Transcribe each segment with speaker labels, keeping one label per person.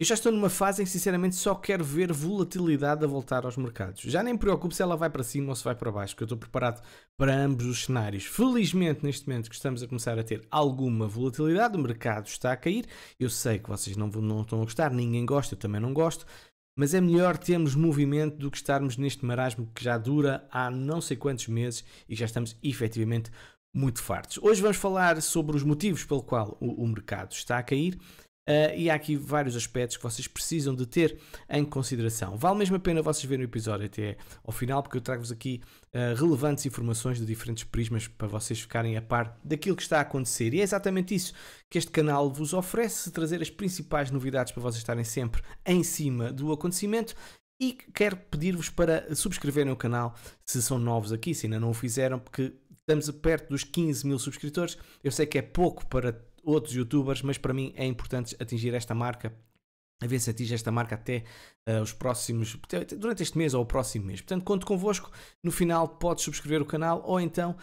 Speaker 1: Eu já estou numa fase em que sinceramente só quero ver volatilidade a voltar aos mercados. Já nem me preocupo se ela vai para cima ou se vai para baixo, que eu estou preparado para ambos os cenários. Felizmente, neste momento que estamos a começar a ter alguma volatilidade, o mercado está a cair. Eu sei que vocês não, não estão a gostar, ninguém gosta, eu também não gosto, mas é melhor termos movimento do que estarmos neste marasmo que já dura há não sei quantos meses e já estamos efetivamente muito fartos. Hoje vamos falar sobre os motivos pelo qual o, o mercado está a cair Uh, e há aqui vários aspectos que vocês precisam de ter em consideração. Vale mesmo a pena vocês verem o episódio até ao final, porque eu trago-vos aqui uh, relevantes informações de diferentes prismas para vocês ficarem a par daquilo que está a acontecer. E é exatamente isso que este canal vos oferece: trazer as principais novidades para vocês estarem sempre em cima do acontecimento. E quero pedir-vos para subscreverem o canal se são novos aqui, se ainda não o fizeram, porque estamos perto dos 15 mil subscritores. Eu sei que é pouco para outros youtubers, mas para mim é importante atingir esta marca a ver se atinge esta marca até uh, os próximos, durante este mês ou o próximo mês. Portanto, conto convosco. No final, podes subscrever o canal ou então,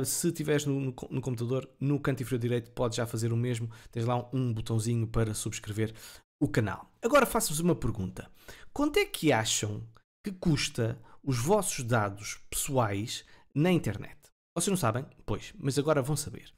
Speaker 1: uh, se estiveres no, no, no, computador, no canto inferior direito, podes já fazer o mesmo. Tens lá um, um botãozinho para subscrever o canal. Agora faço-vos uma pergunta: quanto é que acham que custa os vossos dados pessoais na internet? Vocês não sabem? Pois, mas agora vão saber.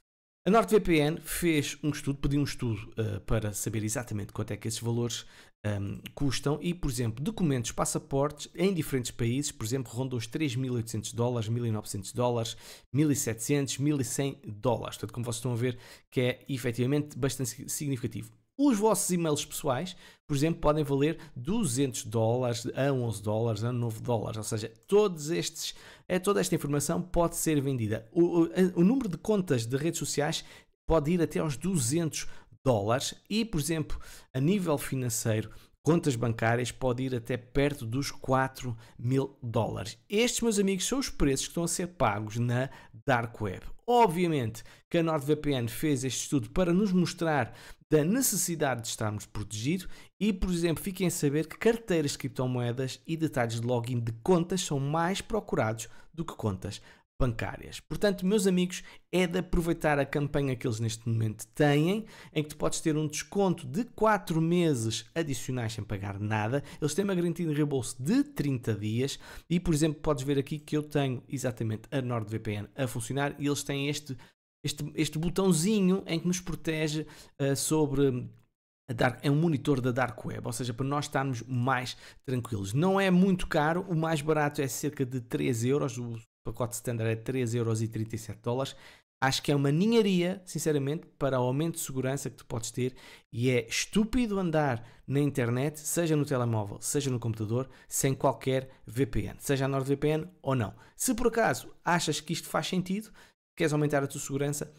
Speaker 1: A NordVPN fez um estudo, pediu um estudo uh, para saber exatamente quanto é que esses valores um, ehm, custam e, por exemplo, documentos, passaportes em diferentes países, por exemplo, rondam os 3.800 dólares, 1.900 dólares, 1.700, 1.100 dólares. Portanto, como vocês estão a ver, que é efetivamente bastante significativo. Os vossos e-mails pessoais, por exemplo, podem valer 200 dólares a 11 dólares a 9 dólares, ou seja, todos estes, eh, toda esta informação pode ser vendida. O, o, o número de contas de redes sociais pode ir até aos 200 dólares e, por exemplo, a nível financeiro, contas bancárias pode ir até perto dos 4 mil dólares. Estes, meus amigos, são os preços que estão a ser pagos na Dark Web. Obviamente que a NordVPN fez este estudo para nos mostrar da necessidade de estarmos protegidos e, por exemplo, fiquem a saber que carteiras de criptomoedas e detalhes de login de contas são mais procurados do que contas bancárias. Portanto, meus amigos, é de aproveitar a campanha que eles neste momento têm, em que tu podes ter um desconto de 4 meses adicionais sem pagar nada. Eles têm uma garantia de reembolso de 30 dias e, por exemplo, podes ver aqui que eu tenho exatamente a NordVPN a funcionar e eles têm este, este, este botãozinho em que nos protege uh, sobre eh, Dark, é um monitor da Dark Web, ou seja, para nós estarmos mais tranquilos. Não é muito caro, o mais barato é cerca de 3 euros, o pacote standard é 3,37 dólares. Acho que é uma ninharia, sinceramente, para o aumento de segurança que tu podes ter e é estúpido andar na internet, seja no telemóvel, seja no computador, sem qualquer VPN, seja a NordVPN ou não. Se por acaso achas que isto faz sentido, queres aumentar a tua segurança,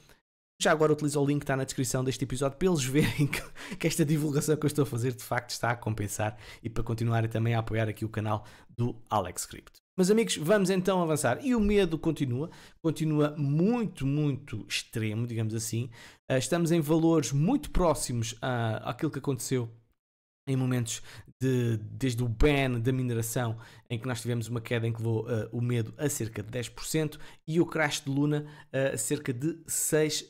Speaker 1: já agora utiliza o link que está na descrição deste episódio para eles verem que, que esta divulgação que eu estou a fazer de facto está a compensar e para continuarem também a apoiar aqui o canal do Alex Script mas amigos, vamos então avançar. E o medo continua, continua muito, muito extremo, digamos assim. Ah, estamos em valores muito próximos à, ah, àquilo que aconteceu em momentos de, desde o ban da mineração, em que nós tivemos uma queda em que levou uh, o medo a cerca de 10% e o crash de Luna a uh, cerca de 6%.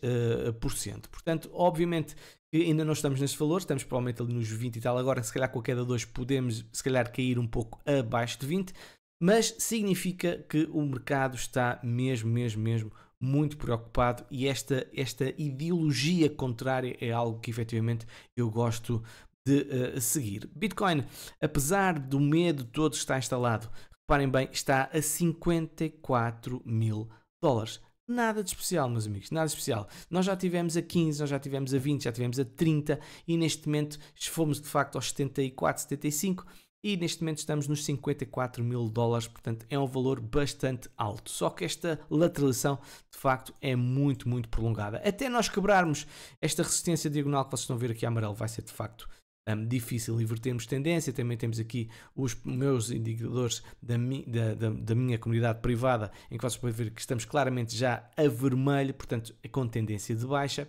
Speaker 1: Uh, por cento. Portanto, obviamente que ainda não estamos nesse valores, estamos provavelmente ali nos 20 e tal. Agora, se calhar com a queda de hoje podemos, se calhar, cair um pouco abaixo de 20% mas significa que o mercado está mesmo, mesmo, mesmo muito preocupado e esta, esta ideologia contrária é algo que efetivamente eu gosto de uh, seguir. Bitcoin, apesar do medo todo que está instalado, reparem bem, está a 54 mil dólares. Nada de especial, meus amigos, nada de especial. Nós já tivemos a 15, nós já tivemos a 20, já tivemos a 30 e neste momento fomos de facto aos 74, 75 e neste momento estamos nos 54 mil dólares, portanto é um valor bastante alto. Só que esta lateralização de facto é muito, muito prolongada. Até nós quebrarmos esta resistência diagonal que vocês estão a ver aqui amarelo, vai ser de facto um, difícil invertermos tendência. Também temos aqui os meus indicadores da, mi, da, da, da, minha comunidade privada, em que vocês podem ver que estamos claramente já a vermelho, portanto com tendência de baixa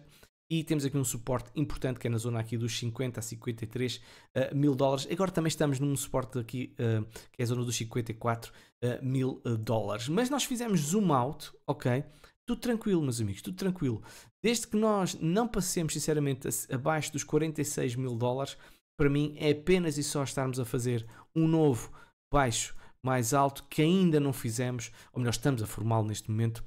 Speaker 1: e temos aqui um suporte importante que é na zona aqui dos 50 a 53 uh, eh, mil dólares. Agora também estamos num suporte aqui uh, que é a zona dos 54 uh, eh, mil dólares. Mas nós fizemos zoom out, ok? Tudo tranquilo, meus amigos, tudo tranquilo. Desde que nós não passemos, sinceramente, abaixo dos 46 mil dólares, para mim é apenas e só estarmos a fazer um novo baixo mais alto que ainda não fizemos, ou melhor, estamos a formá-lo neste momento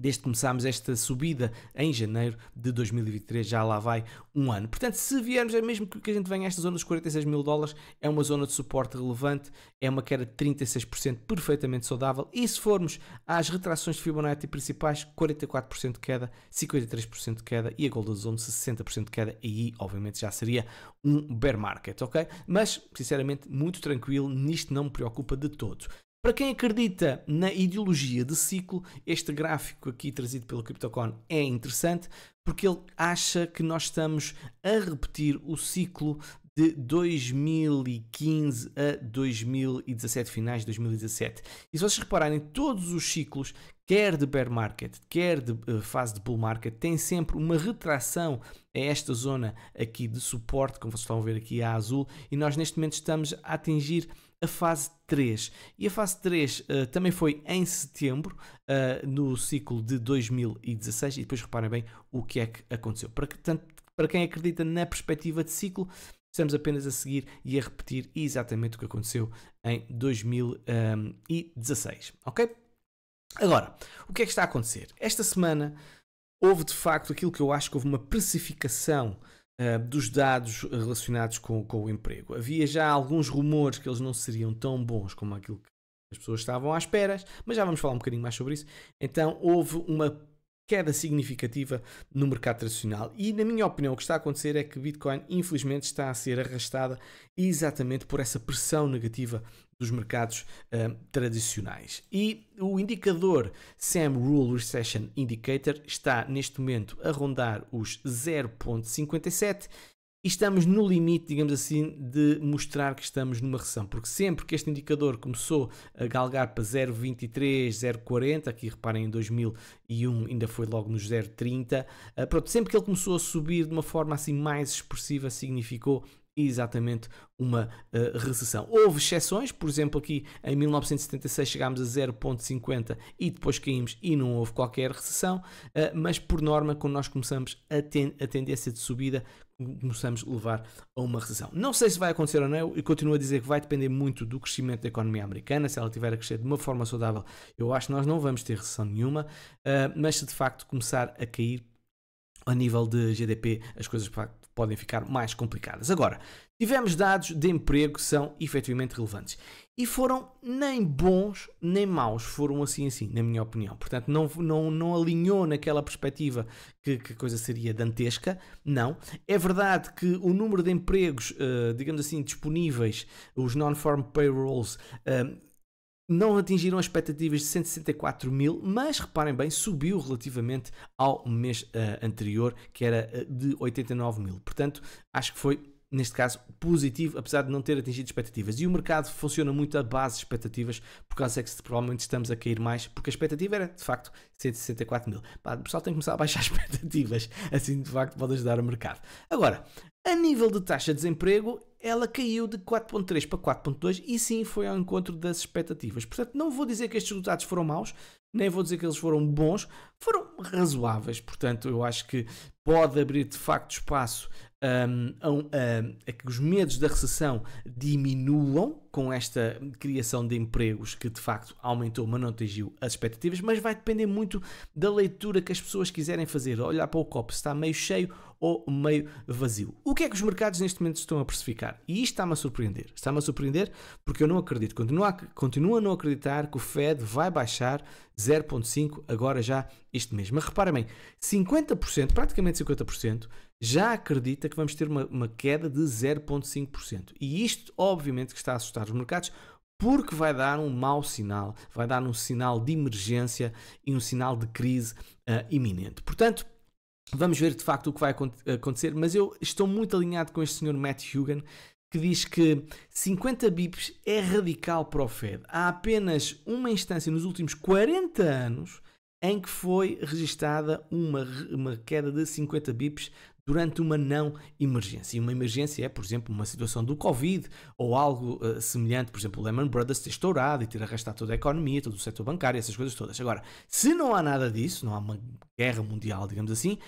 Speaker 1: Desde que começámos esta subida em janeiro de 2023, já lá vai um ano. Portanto, se viermos, é mesmo que a gente venha a esta zona dos 46 mil dólares, é uma zona de suporte relevante, é uma queda de 36% perfeitamente saudável. E se formos às retrações de Fibonacci principais, 44% de queda, 53% de queda e a Golden Zone 60% de queda. E aí, obviamente, já seria um bear market, ok? Mas, sinceramente, muito tranquilo, nisto não me preocupa de todo. Para quem acredita na ideologia de ciclo, este gráfico aqui trazido pelo CryptoCon é interessante porque ele acha que nós estamos a repetir o ciclo de 2015 a 2017, finais de 2017. E se vocês repararem, todos os ciclos, quer de bear market, quer de eh, fase de bull market, tem sempre uma retração a esta zona aqui de suporte, como vocês estão a ver aqui a azul, e nós neste momento estamos a atingir a fase 3. E a fase 3 uh, eh, também foi em setembro, uh, no ciclo de 2016, e depois reparem bem o que é que aconteceu. Para, que, tanto, para quem acredita na perspectiva de ciclo, estamos apenas a seguir e a repetir exatamente o que aconteceu em 2016, ehm, ok? Agora, o que é que está a acontecer? Esta semana houve de facto aquilo que eu acho que houve uma precificação eh, dos dados relacionados com, com o emprego. Havia já alguns rumores que eles não seriam tão bons como aquilo que as pessoas estavam à espera, mas já vamos falar um bocadinho mais sobre isso. Então houve uma queda significativa no mercado tradicional. E, na minha opinião, o que está a acontecer é que Bitcoin, infelizmente, está a ser arrastada exatamente por essa pressão negativa dos mercados uh, tradicionais. E o indicador SAM Rule Recession Indicator está neste momento a rondar os 0.57 e estamos no limite, digamos assim, de mostrar que estamos numa recessão, porque sempre que este indicador começou a galgar para 0,23, 0,40, aqui reparem em 2001 ainda foi logo nos 0,30, eh, pronto, sempre que ele começou a subir de uma forma assim mais expressiva, significou exatamente uma uh, recessão. Houve exceções, por exemplo, aqui em 1976 chegámos a 0,50 e depois caímos e não houve qualquer recessão, uh, mas por norma, quando nós começamos a, ten a tendência de subida, começamos a levar a uma recessão. Não sei se vai acontecer ou não, e continuo a dizer que vai depender muito do crescimento da economia americana. Se ela tiver a crescer de uma forma saudável, eu acho que nós não vamos ter recessão nenhuma, uh, mas se de facto começar a cair, a nível de GDP as coisas podem ficar mais complicadas. Agora, tivemos dados de emprego que são efetivamente relevantes. E foram nem bons nem maus, foram assim assim, na minha opinião. Portanto, não, não, não alinhou naquela perspectiva que, que coisa seria dantesca, não. É verdade que o número de empregos, eh, digamos assim, disponíveis, os non-farm payrolls, eh, não atingiram as expectativas de 164 mil, mas reparem bem, subiu relativamente ao mês uh, anterior, que era uh, de 89 mil. Portanto, acho que foi neste caso, positivo, apesar de não ter atingido expectativas. E o mercado funciona muito à base de expectativas, por causa é que provavelmente estamos a cair mais, porque a expectativa era, de facto, 164 mil. Pá, o pessoal tem que começar a baixar expectativas, assim, de facto, pode ajudar o mercado. Agora, a nível de taxa de desemprego, ela caiu de 4.3 para 4.2 e sim foi ao encontro das expectativas. Portanto, não vou dizer que estes resultados foram maus, nem vou dizer que eles foram bons, foram razoáveis, portanto, eu acho que pode abrir de facto espaço hum, um, a, um, a, que os medos da recessão diminuam com esta criação de empregos que de facto aumentou, mas não atingiu as expectativas, mas vai depender muito da leitura que as pessoas quiserem fazer, olhar para o copo se está meio cheio ou meio vazio. O que é que os mercados neste momento estão a precificar? E isto está-me a surpreender. Está-me a surpreender porque eu não acredito, continuo a, continuo a não acreditar que o Fed vai baixar 0,5 agora já isto mesmo. Mas reparem bem, 50%, praticamente 50%, já acredita que vamos ter uma, uma queda de 0,5%. E isto, obviamente, que está a assustar os mercados, porque vai dar um mau sinal, vai dar um sinal de emergência e um sinal de crise uh, iminente. Portanto, vamos ver de facto o que vai acontecer, mas eu estou muito alinhado com este senhor Matt Hugan, que diz que 50 bips é radical para o Fed. Há apenas uma instância nos últimos 40 anos em que foi registada uma, uma queda de 50 bips durante uma não emergência. E uma emergência é, por exemplo, uma situação do Covid ou algo uh, semelhante, por exemplo, o Lehman Brothers ter estourado e ter arrastado toda a economia, todo o setor bancário, essas coisas todas. Agora, se não há nada disso, não há uma guerra mundial, digamos assim,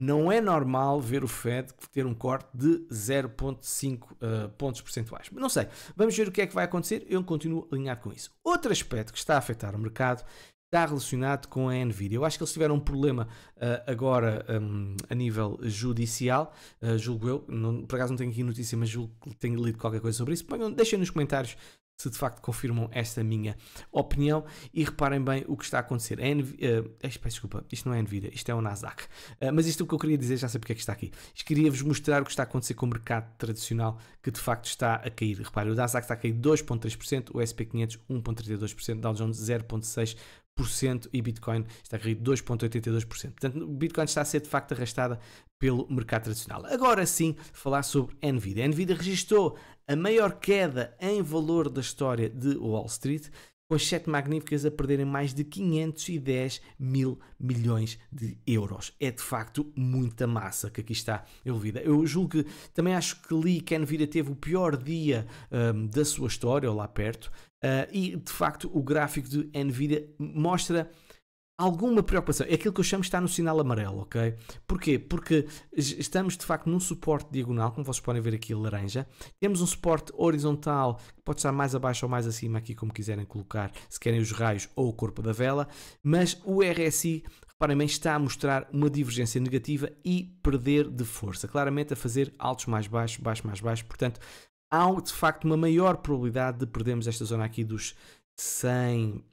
Speaker 1: não é normal ver o Fed ter um corte de 0,5 uh, eh, pontos percentuais. Não sei, vamos ver o que é que vai acontecer, eu continuo alinhado com isso. Outro aspecto que está a afetar o mercado está relacionado com a Nvidia. Eu acho que eles tiveram um problema uh, agora um, a nível judicial, uh, julgo eu. Não, por acaso não tenho aqui notícia, mas julgo que tenho lido qualquer coisa sobre isso. Ponham, deixem nos comentários se de facto confirmam esta minha opinião e reparem bem o que está a acontecer. A Envi uh, ah, eh, desculpa, isto não é Nvidia, isto é o Nasdaq. Uh, mas isto é o que eu queria dizer, já sei porque é que está aqui. Queria-vos mostrar o que está a acontecer com o mercado tradicional que de facto está a cair. Reparem, o Nasdaq está a cair 2,3%, o SP500 1,32%, Dow Jones 0,6%, 2,82% e Bitcoin está a cair 2,82%. Portanto, o Bitcoin está a ser de facto arrastada pelo mercado tradicional. Agora sim, falar sobre Nvidia. A Nvidia registrou a maior queda em valor da história de Wall Street com as sete magníficas a perderem mais de 510 mil milhões de euros. É de facto muita massa que aqui está envolvida. Eu julgo que também acho que Lee Canvira teve o pior dia um, da sua história, ou lá perto, uh, e de facto o gráfico de Nvidia mostra alguma preocupação. É aquilo que eu chamo de estar no sinal amarelo, ok? Porquê? Porque estamos de facto num suporte diagonal, como vocês podem ver aqui, laranja. Temos um suporte horizontal, que pode estar mais abaixo ou mais acima, aqui como quiserem colocar, se querem os raios ou o corpo da vela. Mas o RSI, reparem bem, está a mostrar uma divergência negativa e perder de força. Claramente a fazer altos mais baixos, baixos mais baixos. Portanto, há de facto uma maior probabilidade de perdermos esta zona aqui dos 100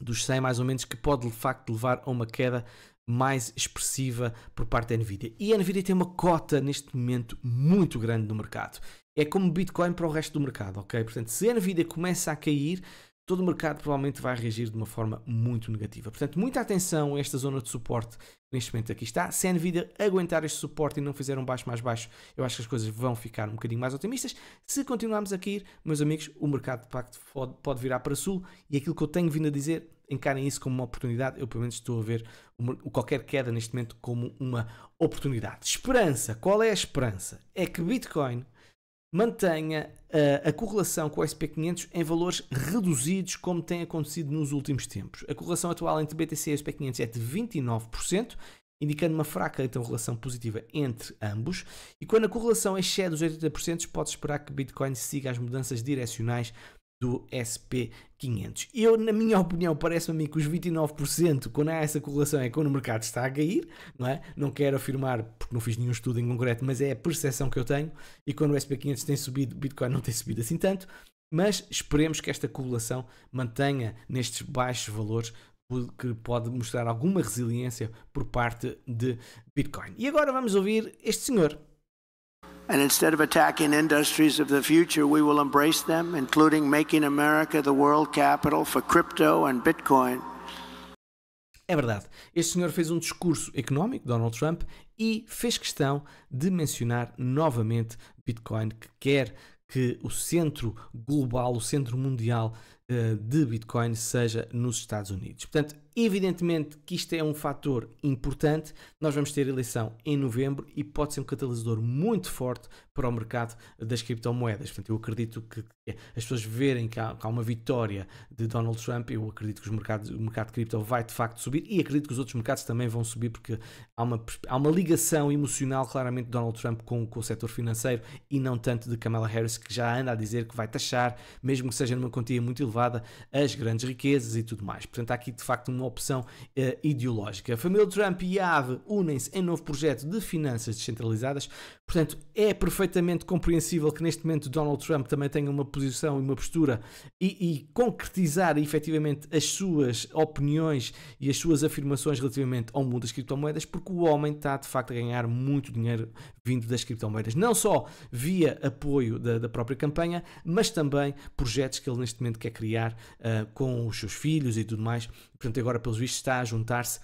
Speaker 1: dos 100 mais ou menos, que pode de facto levar a uma queda mais expressiva por parte da Nvidia. E a Nvidia tem uma cota neste momento muito grande no mercado. É como Bitcoin para o resto do mercado, ok? Portanto, se a Nvidia começa a cair, todo o mercado provavelmente vai reagir de uma forma muito negativa. Portanto, muita atenção a esta zona de suporte neste momento aqui está. Se a é Nvidia aguentar este suporte e não fizer um baixo mais baixo, eu acho que as coisas vão ficar um bocadinho mais otimistas. Se continuarmos aqui meus amigos, o mercado de pacto pode, pode virar para sul e aquilo que eu tenho vindo a dizer encarem isso como uma oportunidade. Eu, pelo menos, estou a ver uma, qualquer queda neste momento como uma oportunidade. Esperança. Qual é a esperança? É que Bitcoin mantenha uh, a correlação com o SP500 em valores reduzidos, como tem acontecido nos últimos tempos. A correlação atual entre BTC e SP500 é de 29%, indicando uma fraca então, relação positiva entre ambos. E quando a correlação excede os 80%, pode esperar que Bitcoin siga as mudanças direcionais do SP500. Eu, na minha opinião, parece-me a mim que os 29%, quando há essa correlação, é quando o mercado está a cair, não é? Não quero afirmar, porque não fiz nenhum estudo em concreto, mas é a percepção que eu tenho, e quando o SP500 tem subido, o Bitcoin não tem subido assim tanto, mas esperemos que esta correlação mantenha nestes baixos valores que pode mostrar alguma resiliência por parte de Bitcoin. E agora vamos ouvir este senhor, And instead of attacking industries of the future, we will embrace them, including making America the world capital for crypto and Bitcoin. É verdade. Este senhor fez um discurso económico, Donald Trump, e fez questão de mencionar novamente Bitcoin, que quer que o centro global, o centro mundial eh, de Bitcoin seja nos Estados Unidos. Portanto, evidentemente que isto é um fator importante. Nós vamos ter eleição em novembro e pode ser um catalisador muito forte para o mercado das criptomoedas. Portanto, eu acredito que as pessoas verem que há, que há uma vitória de Donald Trump, eu acredito que os mercados, o mercado de cripto vai de facto subir e acredito que os outros mercados também vão subir porque há uma, há uma ligação emocional claramente de Donald Trump com, com o setor financeiro e não tanto de Kamala Harris que já anda a dizer que vai taxar, mesmo que seja numa quantia muito elevada elevada, as grandes riquezas e tudo mais. Portanto, há aqui de facto uma opção uh, ideológica. A família Trump e a AVE unem-se em novo projeto de finanças descentralizadas. Portanto, é perfeitamente compreensível que neste momento Donald Trump também tenha uma posição e uma postura e, e concretizar efetivamente as suas opiniões e as suas afirmações relativamente ao mundo das criptomoedas, porque o homem está de facto a ganhar muito dinheiro vindo das criptomoedas. Não só via apoio da, da própria campanha, mas também projetos que ele neste momento quer criar criar uh, com os seus filhos e tudo mais, portanto, agora, pelos vistos, está a juntar-se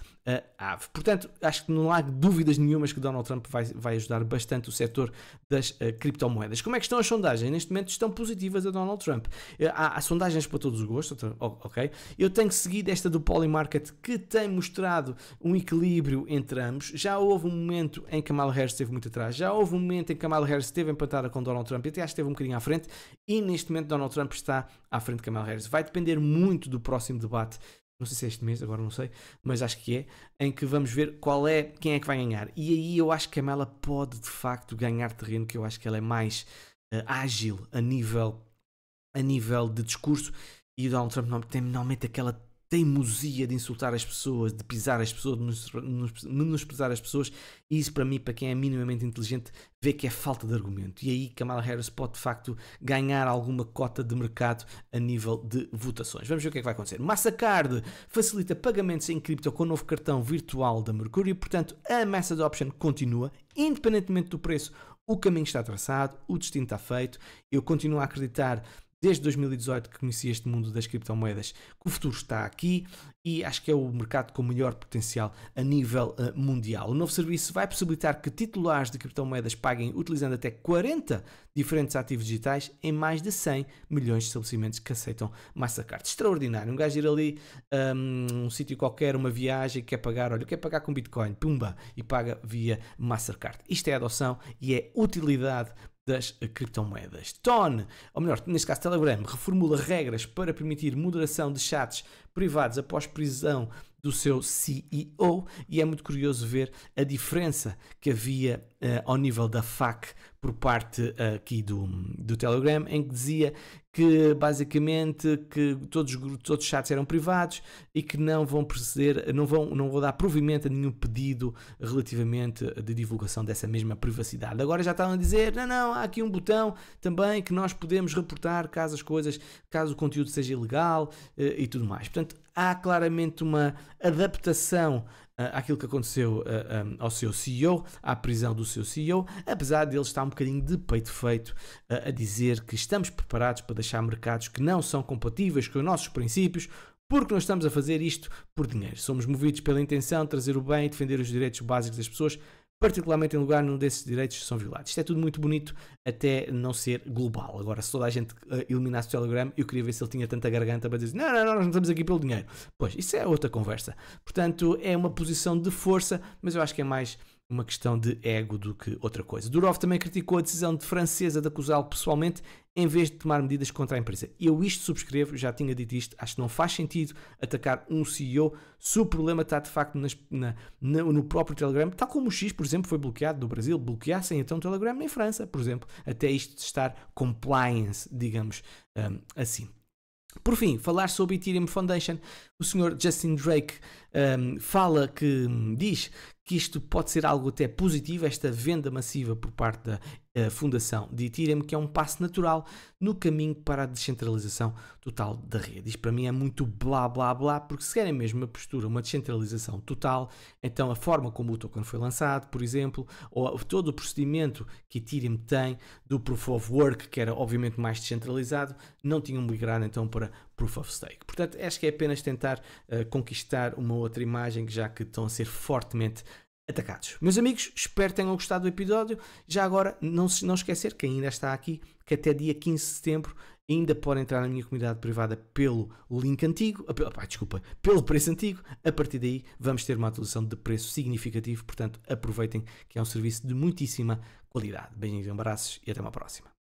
Speaker 1: a AVE. Portanto, acho que não há dúvidas nenhumas que Donald Trump vai, vai ajudar bastante o setor das uh, criptomoedas. Como é que estão as sondagens? Neste momento estão positivas a Donald Trump. Eh, há, há sondagens para todos os gostos, então, ok? Eu tenho seguido esta do Polymarket que tem mostrado um equilíbrio entre ambos. Já houve um momento em que Kamala Harris esteve muito atrás, já houve um momento em que Kamala Harris esteve empatada com Donald Trump, e até acho que esteve um bocadinho à frente, e neste momento Donald Trump está à frente de Kamala Harris. Vai depender muito do próximo debate não sei se é este mês, agora não sei, mas acho que é, em que vamos ver qual é, quem é que vai ganhar. E aí eu acho que a Mela pode de facto ganhar terreno, que eu acho que ela é mais uh, ágil a nível, a nível de discurso, e o Donald Trump não, tem normalmente aquela teimosia de insultar as pessoas, de pisar as pessoas, de menosprezar as pessoas, e isso para mim, para quem é minimamente inteligente, vê que é falta de argumento. E aí Kamala Harris pode de facto ganhar alguma cota de mercado a nível de votações. Vamos ver o que é que vai acontecer. Massacard facilita pagamentos em cripto com o novo cartão virtual da Mercury, portanto a mass adoption continua, independentemente do preço, o caminho está traçado, o destino está feito, eu continuo a acreditar desde 2018 que conheci este mundo das criptomoedas, que o futuro está aqui e acho que é o mercado com melhor potencial a nível uh, mundial. O novo serviço vai possibilitar que titulares de criptomoedas paguem utilizando até 40 diferentes ativos digitais em mais de 100 milhões de estabelecimentos que aceitam Mastercard. Extraordinário, um gajo ir ali um, um sítio qualquer, uma viagem, quer pagar, olha, quer pagar com Bitcoin, pumba, e paga via Mastercard. Isto é adoção e é utilidade das criptomoedas. Tone, ou melhor, neste caso Telegram, reformula regras para permitir moderação de chats privados após prisão do seu CEO e é muito curioso ver a diferença que havia uh, ao nível da FAC por parte uh, aqui do, do Telegram, em que dizia que basicamente que todos, todos os chats eram privados e que não vão proceder, não vão, não vão dar provimento a nenhum pedido relativamente de divulgação dessa mesma privacidade. Agora já estavam a dizer, não, não, há aqui um botão também que nós podemos reportar caso as coisas, caso o conteúdo seja ilegal uh, e tudo mais. Portanto, há claramente uma adaptação uh, àquilo que aconteceu uh, ah, um, ah, ao seu CEO, à prisão do seu CEO, apesar dele estar um bocadinho de peito feito uh, a dizer que estamos preparados para deixar mercados que não são compatíveis com os nossos princípios, porque nós estamos a fazer isto por dinheiro. Somos movidos pela intenção de trazer o bem e defender os direitos básicos das pessoas, particularmente em lugar onde desses direitos são violados. Isto é tudo muito bonito até não ser global. Agora, se toda a gente uh, eliminasse o Telegram, eu queria ver se ele tinha tanta garganta para dizer não, não, não, nós não estamos aqui pelo dinheiro. Pois, isso é outra conversa. Portanto, é uma posição de força, mas eu acho que é mais uma questão de ego do que outra coisa. Durov também criticou a decisão de francesa de acusá-lo pessoalmente em vez de tomar medidas contra a empresa. Eu isto subscrevo, já tinha dito isto, acho que não faz sentido atacar um CEO se o problema está de facto nas, na, na, no próprio Telegram, tal como o X, por exemplo, foi bloqueado no Brasil, bloqueassem então o Telegram em França, por exemplo, até isto de estar compliance, digamos um, assim. Por fim, falar sobre Ethereum Foundation, o senhor Justin Drake um, ehm, fala que diz que isto pode ser algo até positivo, esta venda massiva por parte da a fundação de Ethereum, que é um passo natural no caminho para a descentralização total da rede. Isto para mim é muito blá blá blá, porque se querem mesmo uma postura, uma descentralização total, então a forma como o token foi lançado, por exemplo, ou todo o procedimento que Ethereum tem do Proof of Work, que era obviamente mais descentralizado, não tinham migrado então para Proof of Stake. Portanto, acho que é apenas tentar uh, conquistar uma outra imagem, já que estão a ser fortemente atacados. Meus amigos, espero que tenham gostado do episódio. Já agora, não, se, não esquecer, que ainda está aqui, que até dia 15 de setembro ainda podem entrar na minha comunidade privada pelo link antigo, ah, ah desculpa, pelo preço antigo. A partir daí vamos ter uma atualização de preço significativo, portanto aproveitem que é um serviço de muitíssima qualidade. Beijinhos e abraços e até uma próxima.